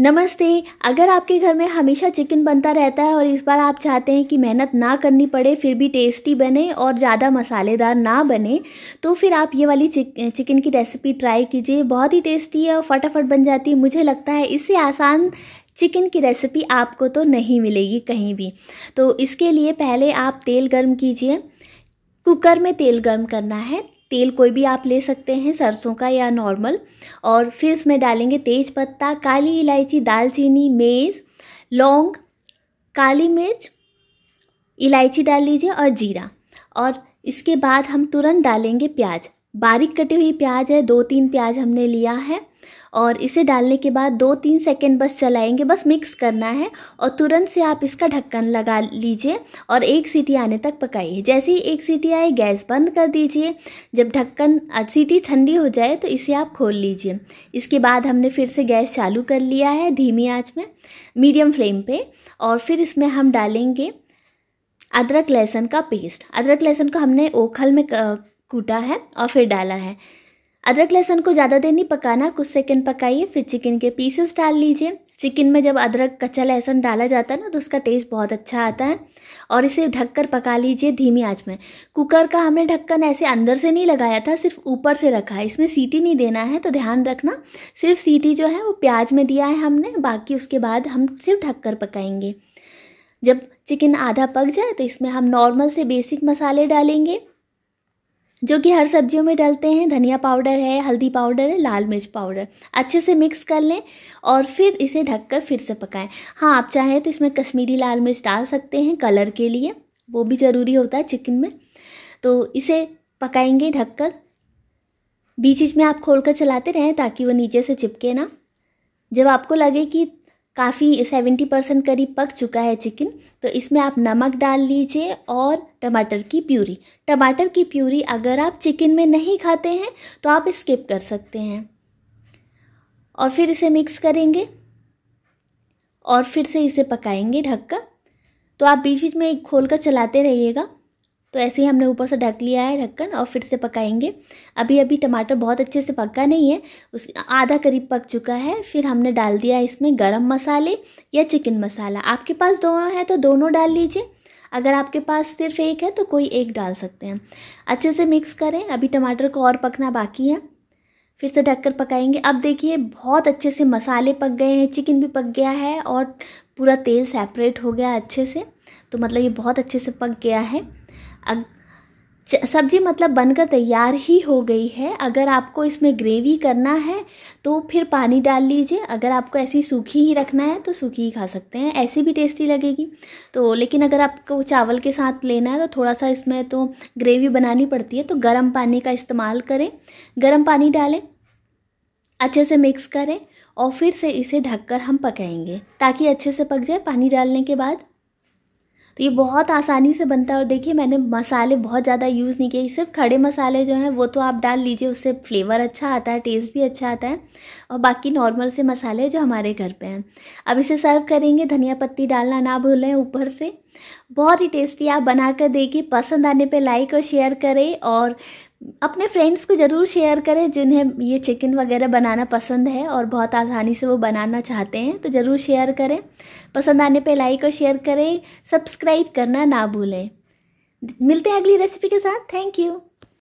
नमस्ते अगर आपके घर में हमेशा चिकन बनता रहता है और इस बार आप चाहते हैं कि मेहनत ना करनी पड़े फिर भी टेस्टी बने और ज़्यादा मसालेदार ना बने तो फिर आप ये वाली चिक, चिकन की रेसिपी ट्राई कीजिए बहुत ही टेस्टी है और फटाफट बन जाती है मुझे लगता है इससे आसान चिकन की रेसिपी आपको तो नहीं मिलेगी कहीं भी तो इसके लिए पहले आप तेल गर्म कीजिए कुकर में तेल गर्म करना है तेल कोई भी आप ले सकते हैं सरसों का या नॉर्मल और फिर इसमें डालेंगे तेज पत्ता काली इलायची दालचीनी मेज लौंग काली मिर्च इलायची डाल लीजिए और जीरा और इसके बाद हम तुरंत डालेंगे प्याज बारीक कटी हुई प्याज है दो तीन प्याज हमने लिया है और इसे डालने के बाद दो तीन सेकेंड बस चलाएंगे बस मिक्स करना है और तुरंत से आप इसका ढक्कन लगा लीजिए और एक सीटी आने तक पकाइए जैसे ही एक सीटी आए गैस बंद कर दीजिए जब ढक्कन सीटी ठंडी हो जाए तो इसे आप खोल लीजिए इसके बाद हमने फिर से गैस चालू कर लिया है धीमी आँच में मीडियम फ्लेम पे और फिर इसमें हम डालेंगे अदरक लहसुन का पेस्ट अदरक लहसुन को हमने ओखल में कूटा है और फिर डाला है अदरक लहसुन को ज़्यादा देर नहीं पकाना कुछ सेकंड पकाइए फिर चिकन के पीसेस डाल लीजिए चिकन में जब अदरक कच्चा लहसुन डाला जाता है ना तो उसका टेस्ट बहुत अच्छा आता है और इसे ढककर पका लीजिए धीमी आंच में कुकर का हमने ढक्कन ऐसे अंदर से नहीं लगाया था सिर्फ ऊपर से रखा है इसमें सीटी नहीं देना है तो ध्यान रखना सिर्फ सीटी जो है वो प्याज में दिया है हमने बाकी उसके बाद हम सिर्फ ढककर पकाएंगे जब चिकन आधा पक जाए तो इसमें हम नॉर्मल से बेसिक मसाले डालेंगे जो कि हर सब्जियों में डालते हैं धनिया पाउडर है हल्दी पाउडर है लाल मिर्च पाउडर अच्छे से मिक्स कर लें और फिर इसे ढककर फिर से पकाएं हाँ आप चाहें तो इसमें कश्मीरी लाल मिर्च डाल सकते हैं कलर के लिए वो भी ज़रूरी होता है चिकन में तो इसे पकाएंगे ढककर बीच बीच में आप खोलकर चलाते रहें ताकि वो नीचे से चिपके ना जब आपको लगे कि काफ़ी सेवेंटी परसेंट करीब पक चुका है चिकन तो इसमें आप नमक डाल लीजिए और टमाटर की प्यूरी टमाटर की प्यूरी अगर आप चिकन में नहीं खाते हैं तो आप स्किप कर सकते हैं और फिर इसे मिक्स करेंगे और फिर से इसे पकाएंगे ढककर तो आप बीच बीच में खोलकर चलाते रहिएगा तो ऐसे ही हमने ऊपर से ढक लिया है ढक्कन और फिर से पकाएंगे अभी अभी टमाटर बहुत अच्छे से पका नहीं है उस आधा करीब पक चुका है फिर हमने डाल दिया इसमें गरम मसाले या चिकन मसाला आपके पास दोनों है तो दोनों डाल लीजिए अगर आपके पास सिर्फ एक है तो कोई एक डाल सकते हैं अच्छे से मिक्स करें अभी टमाटर को और पकना बाकी है फिर से ढककर पकाएंगे अब देखिए बहुत अच्छे से मसाले पक गए हैं चिकन भी पक गया है और पूरा तेल सेपरेट हो गया अच्छे से तो मतलब ये बहुत अच्छे से पक गया है सब्जी मतलब बनकर तैयार ही हो गई है अगर आपको इसमें ग्रेवी करना है तो फिर पानी डाल लीजिए अगर आपको ऐसी सूखी ही रखना है तो सूखी ही खा सकते हैं ऐसी भी टेस्टी लगेगी तो लेकिन अगर आपको चावल के साथ लेना है तो थोड़ा सा इसमें तो ग्रेवी बनानी पड़ती है तो गर्म पानी का इस्तेमाल करें गर्म पानी डालें अच्छे से मिक्स करें और फिर से इसे ढककर हम पकाएंगे ताकि अच्छे से पक जाए पानी डालने के बाद तो ये बहुत आसानी से बनता है और देखिए मैंने मसाले बहुत ज़्यादा यूज़ नहीं किए सिर्फ खड़े मसाले जो हैं वो तो आप डाल लीजिए उससे फ्लेवर अच्छा आता है टेस्ट भी अच्छा आता है और बाकी नॉर्मल से मसाले जो हमारे घर पे हैं अब इसे सर्व करेंगे धनिया पत्ती डालना ना भूलें ऊपर से बहुत ही टेस्टी आप बनाकर देखिए पसंद आने पर लाइक और शेयर करें और अपने फ्रेंड्स को ज़रूर शेयर करें जिन्हें ये चिकन वगैरह बनाना पसंद है और बहुत आसानी से वो बनाना चाहते हैं तो ज़रूर शेयर करें पसंद आने पे लाइक और शेयर करें सब्सक्राइब करना ना भूलें मिलते हैं अगली रेसिपी के साथ थैंक यू